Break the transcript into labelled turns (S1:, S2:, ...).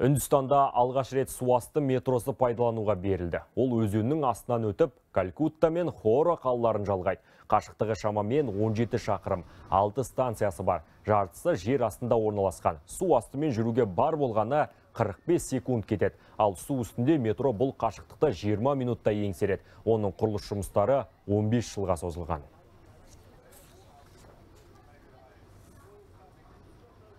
S1: Үндістанда алғаш рет суасты метросы пайдалануға берілді. Ол өзеннің астынан өтіп, Калькутта мен Хора қалаларын жалғайды. Қашықтығы шамамен 17 шақырым, 6 станциясы бар. Жартысы жер астында орналасқан. Су астымен жүруге бар болғаны 45 секунд кетеді. Ал су үстінде метро бұл қашықтықта 20 минутта еңсереді. Оның құрылыс жұмыстары 15 жылға созылған.